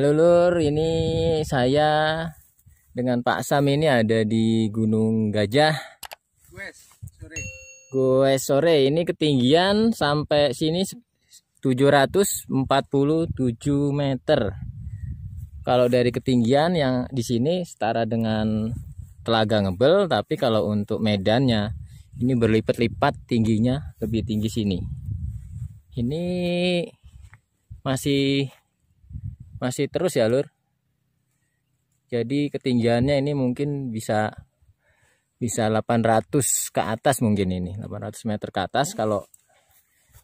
Halo Lur, ini saya dengan Pak Sam ini ada di Gunung Gajah. Gue sore. Gue sore ini ketinggian sampai sini 747 meter. Kalau dari ketinggian yang di sini setara dengan telaga ngebel, tapi kalau untuk medannya ini berlipat-lipat tingginya lebih tinggi sini. Ini masih masih terus ya lur jadi ketinggiannya ini mungkin bisa bisa 800 ke atas mungkin ini 800 meter ke atas kalau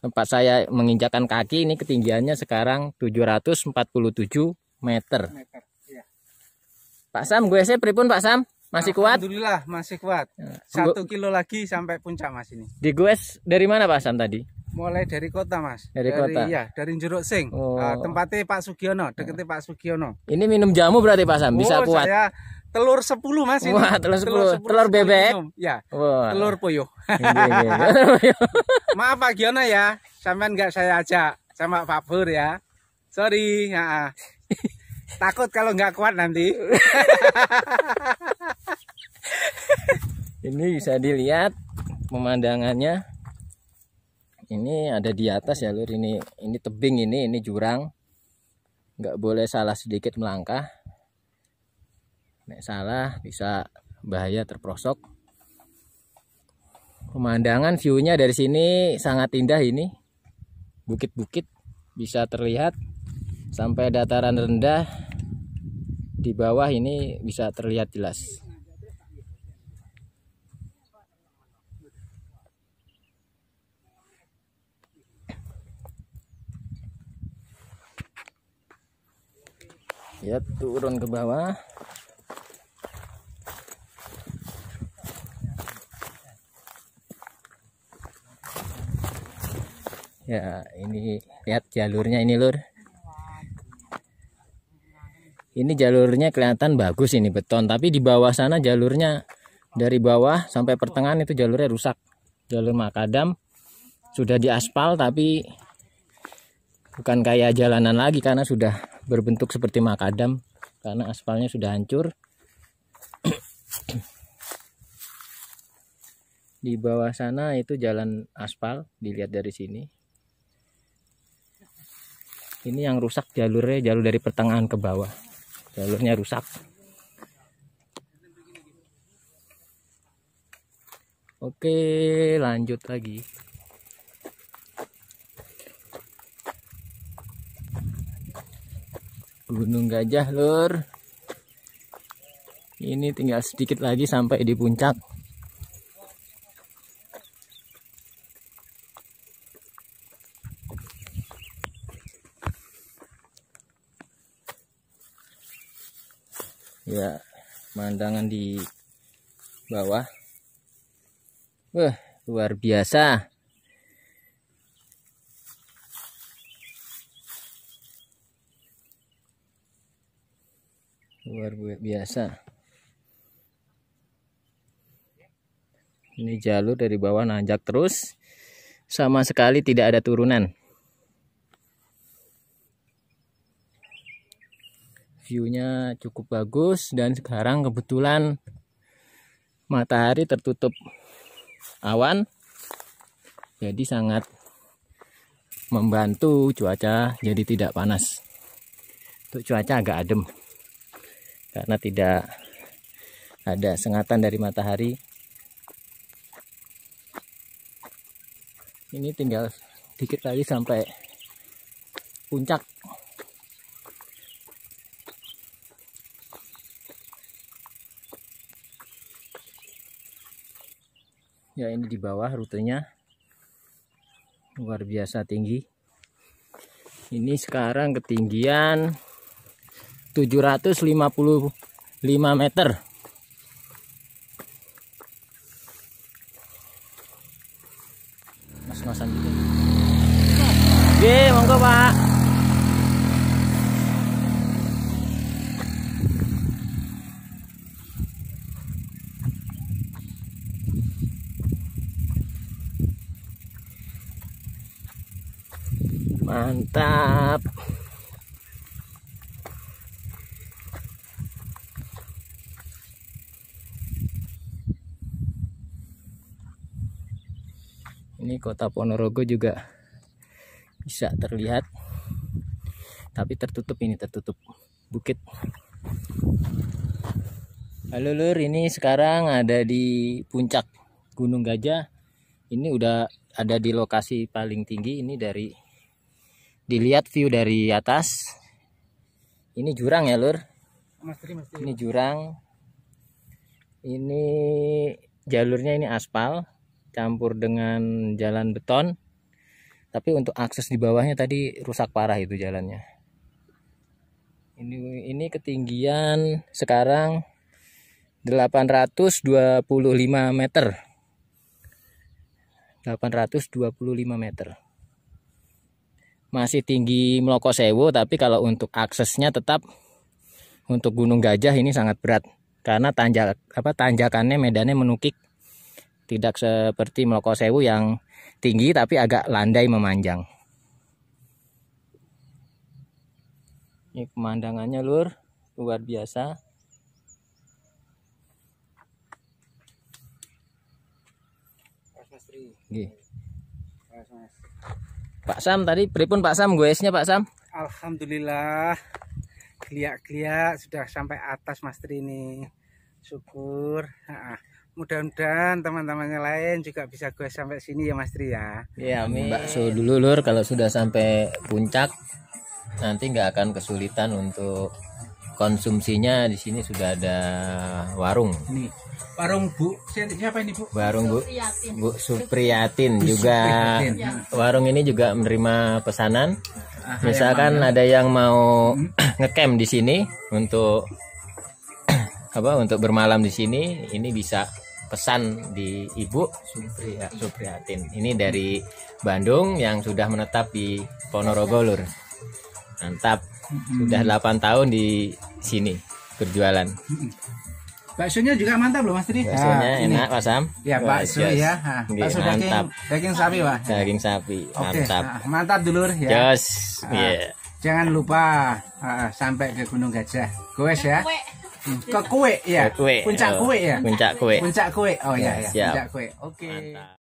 tempat saya menginjakan kaki ini ketinggiannya sekarang 747 meter, iya. Pak Sam gue sih pripun Pak Sam masih kuat? Alhamdulillah masih kuat. Ya, Satu kilo lagi sampai puncak mas ini. Di gues dari mana Pak Sam tadi? Mulai dari kota mas. Dari, dari kota. Iya dari Jeruk Sing. Oh. Uh, tempatnya Pak Sugiono, deketnya Pak Sugiono. Ini minum jamu berarti Pak Sam bisa oh, kuat. Saya telur sepuluh mas ini. Wah, telur 10. Telur, telur bebek. Minum. Ya. oh. Telur puyuh. Iya, iya, iya. Maaf Pak Giono ya, sampean nggak saya ajak sama Pak Pur ya. Sorry, Ya. Takut kalau nggak kuat nanti ini bisa dilihat pemandangannya ini ada di atas ya lur ini ini tebing ini ini jurang nggak boleh salah sedikit melangkah nek salah bisa bahaya terprosok pemandangan viewnya dari sini sangat indah ini bukit-bukit bisa terlihat sampai dataran rendah di bawah ini bisa terlihat jelas ya turun ke bawah ya ini lihat jalurnya ini lur ini jalurnya kelihatan bagus ini beton tapi di bawah sana jalurnya dari bawah sampai pertengahan itu jalurnya rusak jalur makadam sudah diaspal tapi bukan kayak jalanan lagi karena sudah berbentuk seperti makadam karena aspalnya sudah hancur di bawah sana itu jalan aspal dilihat dari sini ini yang rusak jalurnya jalur dari pertengahan ke bawah jalurnya rusak oke lanjut lagi Gunung Gajah lur ini tinggal sedikit lagi sampai di puncak ya pemandangan di bawah wah luar biasa luar biasa ini jalur dari bawah nanjak terus sama sekali tidak ada turunan viewnya cukup bagus dan sekarang kebetulan matahari tertutup awan jadi sangat membantu cuaca jadi tidak panas untuk cuaca agak adem karena tidak ada sengatan dari matahari ini tinggal sedikit lagi sampai puncak ya ini di bawah rutenya luar biasa tinggi ini sekarang ketinggian 755 meter mas-masan gitu oke monggo pak mantap kota Ponorogo juga bisa terlihat tapi tertutup ini tertutup bukit halo lur ini sekarang ada di puncak Gunung Gajah ini udah ada di lokasi paling tinggi ini dari dilihat view dari atas ini jurang ya lur ini jurang ini jalurnya ini aspal campur dengan jalan beton tapi untuk akses di bawahnya tadi rusak parah itu jalannya ini ini ketinggian sekarang 825 meter 825 meter masih tinggi Meloko sewo, tapi kalau untuk aksesnya tetap untuk Gunung Gajah ini sangat berat karena tanjak apa tanjakannya medannya menukik tidak seperti meloko sewu yang tinggi tapi agak landai memanjang ini pemandangannya lur luar biasa Pak Sam tadi pripun Pak Sam gue esnya Pak Sam Alhamdulillah kliak kliak sudah sampai atas Mas Tri ini syukur mudah-mudahan teman-temannya lain juga bisa gue sampai sini ya Mas Tri ya. Iya, amin. Bakso dulu Lur kalau sudah sampai puncak nanti nggak akan kesulitan untuk konsumsinya di sini sudah ada warung. Nih. Warung Bu siapa ini Bu? Warung Bu Supriyatin. Bu Supriyatin juga Supriyatin. Ya. warung ini juga menerima pesanan. Ah, Misalkan yang ada yang mau hmm. ngecamp di sini untuk apa untuk bermalam di sini ini bisa pesan di Ibu Supriyatin. Ya, ini dari Bandung yang sudah menetap di Ponorogo Lur. Mantap. Sudah 8 tahun di sini berjualan. Baksonya juga mantap loh Mas Tri. Baksonya ah, enak Pak Sam. Ya bakso Wah, ya. Ha. Ah, bakso daging, daging sapi Pak. Daging sapi. mantap. Okay. Ah, mantap dulur ya. Jos. yeah. Iya. Jangan lupa uh, sampai ke Gunung Gajah. Goes ya. Hmm. Ke kue ya. kue. Puncak ya. kue ya. Puncak kue. Puncak kue. Oh ya ya. Puncak kue. Oke. Okay.